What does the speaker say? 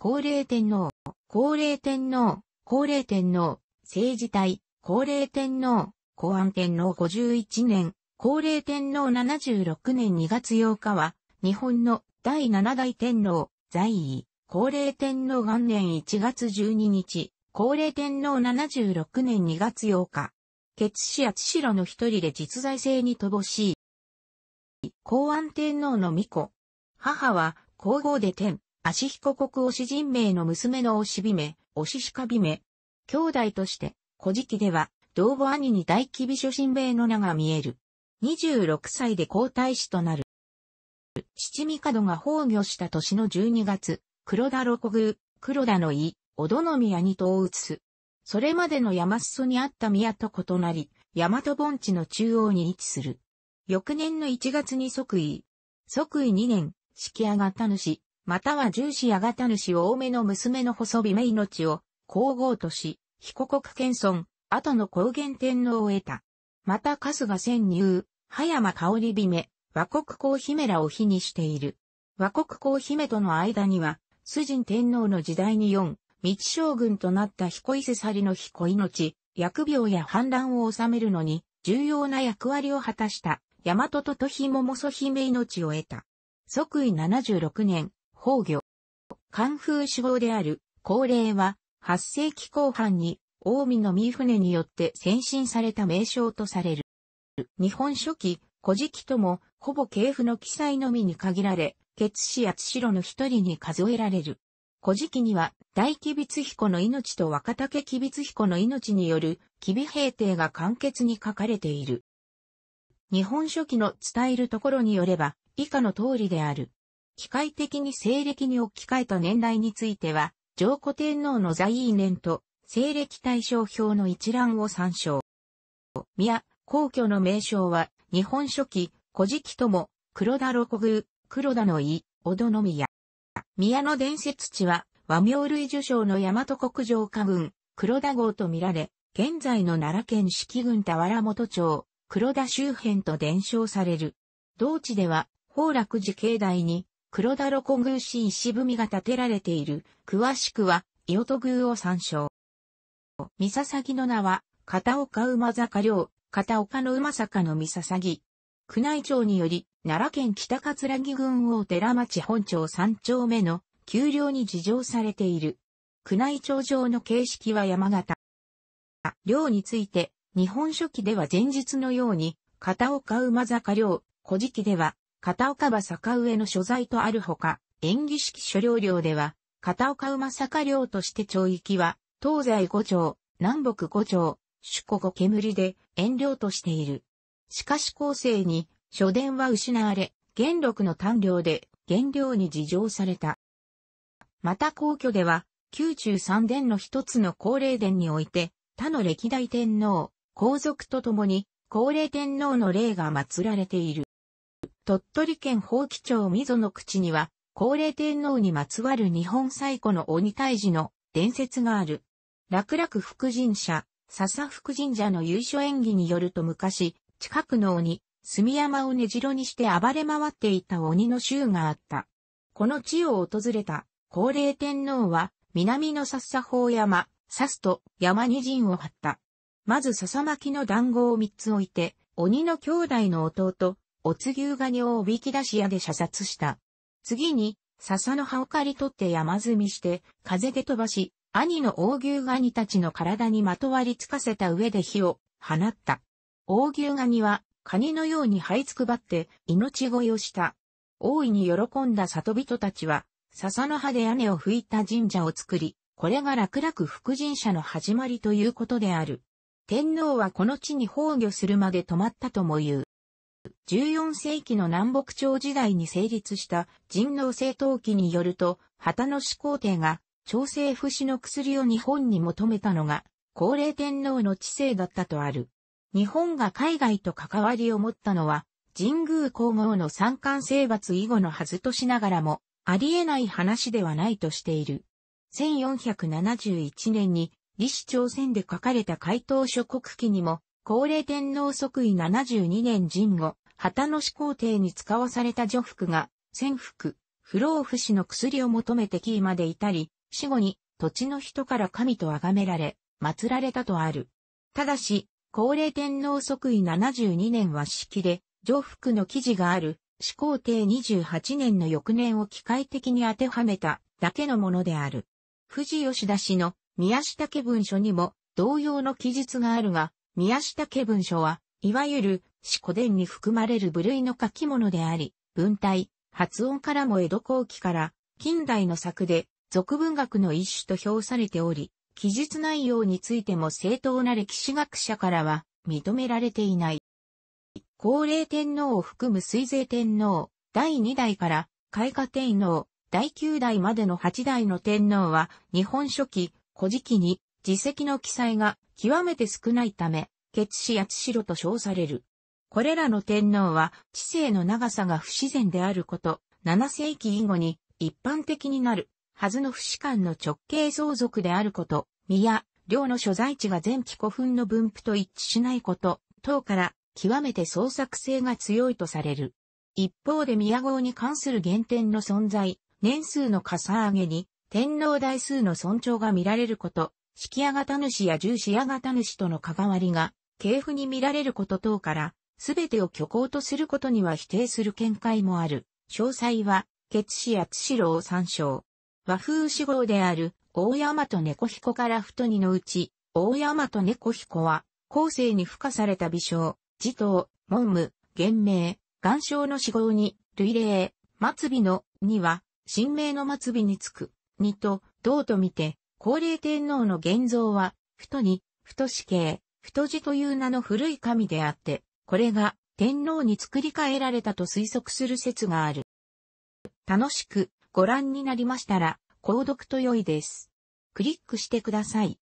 高齢天皇、高齢天皇、高齢天皇、政治体、高齢天皇、公安天皇51年、高齢天皇76年2月8日は、日本の第七代天皇、在位、高齢天皇元年1月12日、高齢天皇76年2月8日、血死や千代の一人で実在性に乏しい。公安天皇の巫女。母は、皇后で天、足彦国推し人名の娘の推し姫、推ししか姫。兄弟として、古事記では、同母兄に大吉備諸神名の名が見える。26歳で皇太子となる。七味角が崩御した年の12月、黒田六宮、黒田の井、小殿宮にを移す。それまでの山裾にあった宮と異なり、大和盆地の中央に位置する。翌年の1月に即位。即位2年、式上がった主、または重視やがた主多めの娘の細びめ命を、皇后とし、被告謙遜、後の高原天皇を得た。また春日潜入、葉山香り美め、和国皇姫らを非にしている。和国皇姫との間には、主人天皇の時代に四、道将軍となった彦伊勢去りの彦命、疫病や反乱を治めるのに、重要な役割を果たした、大和ととひももそ姫命を得た。即位76年、崩御。漢風主語である、高齢は、8世紀後半に、近江の三船によって先進された名称とされる。日本書紀、古事記とも、ほぼ系譜の記載のみに限られ、血師や千代の一人に数えられる。古事記には、大吉備津彦の命と若竹吉備津彦の命による、吉備平定が簡潔に書かれている。日本書紀の伝えるところによれば、以下の通りである。機械的に西暦に置き換えた年代については、上古天皇の在位年と西暦対象表の一覧を参照。宮、皇居の名称は、日本初期、古事記とも、黒田六宮、黒田の井、小戸の宮。宮の伝説地は、和名類受賞の大和国城下郡、黒田郷と見られ、現在の奈良県四季郡田原本町、黒田周辺と伝承される。同地では、宝楽寺境内に、黒田ロコ宮神石踏みが建てられている、詳しくは、伊都宮を参照。三笹の名は、片岡馬坂領、片岡の馬坂の三笹宮内町により、奈良県北葛城郡大寺町本町三丁目の、丘陵に事情されている。宮内庁上の形式は山形。寮について、日本書紀では前日のように、片岡馬坂寮、古事記では片岡馬坂上の所在とあるほか、演技式所領領では、片岡馬坂領として町域は、東西五条、南北五条、主古煙で、遠領としている。しかし後世に、書伝は失われ、元禄の単領で、原領に事情された。また皇居では、宮中三殿の一つの皇霊殿において、他の歴代天皇、皇族と共に、皇霊天皇の霊が祀られている。鳥取県宝木町溝の口には、高齢天皇にまつわる日本最古の鬼退治の伝説がある。楽楽福神社、笹福神社の由緒演技によると昔、近くの鬼、住山を根城にして暴れ回っていた鬼の衆があった。この地を訪れた高齢天皇は、南の笹法山、笹と山に陣を張った。まず笹巻の団子を三つ置いて、鬼の兄弟の弟、おつ牛ガニをおびき出し屋で射殺した。次に、笹の葉を刈り取って山積みして、風で飛ばし、兄の大牛ガニたちの体にまとわりつかせた上で火を放った。大牛ガニは、カニのように這いつくばって、命乞いをした。大いに喜んだ里人たちは、笹の葉で屋根を吹いた神社を作り、これが楽々福神社の始まりということである。天皇はこの地に崩御するまで止まったとも言う。14世紀の南北朝時代に成立した人能政党記によると、旗の始皇帝が朝政不死の薬を日本に求めたのが、高齢天皇の治世だったとある。日本が海外と関わりを持ったのは、神宮皇后の三冠征伐以後のはずとしながらも、ありえない話ではないとしている。1471年に、李氏朝鮮で書かれた回答諸国記にも、高齢天皇即位72年神後、旗の始皇帝に使わされた女服が、千服、不老不死の薬を求めてキーまでいたり、死後に土地の人から神と崇められ、祀られたとある。ただし、高齢天皇即位72年は式で、女服の記事がある、始皇帝28年の翌年を機械的に当てはめただけのものである。富士吉田氏の宮下家文書にも同様の記述があるが、宮下家文書は、いわゆる、四古伝に含まれる部類の書き物であり、文体、発音からも江戸後期から近代の作で俗文学の一種と評されており、記述内容についても正当な歴史学者からは認められていない。高齢天皇を含む水勢天皇、第二代から開化天皇、第九代までの八代の天皇は日本書紀、古事記に自責の記載が極めて少ないため、血死八代と称される。これらの天皇は知性の長さが不自然であること、7世紀以後に一般的になるはずの不死感の直系相続であること、宮、領の所在地が前期古墳の分布と一致しないこと、等から極めて創作性が強いとされる。一方で宮号に関する原点の存在、年数のかさ上げに、天皇代数の尊重が見られること、式屋型主や重視屋型主との関わりが、系譜に見られること等から、すべてを虚構とすることには否定する見解もある。詳細は、決死や津代を参照。和風死号である、大山と猫彦から太にのうち、大山と猫彦は、後世に付加された微笑、児頭、文武、厳明、岩章の死号に、類例、末尾の、には、神明の末尾につく、にと、銅と見て、高齢天皇の現像は、太に、太死刑、太字という名の古い神であって、これが天皇に作り変えられたと推測する説がある。楽しくご覧になりましたら、購読と良いです。クリックしてください。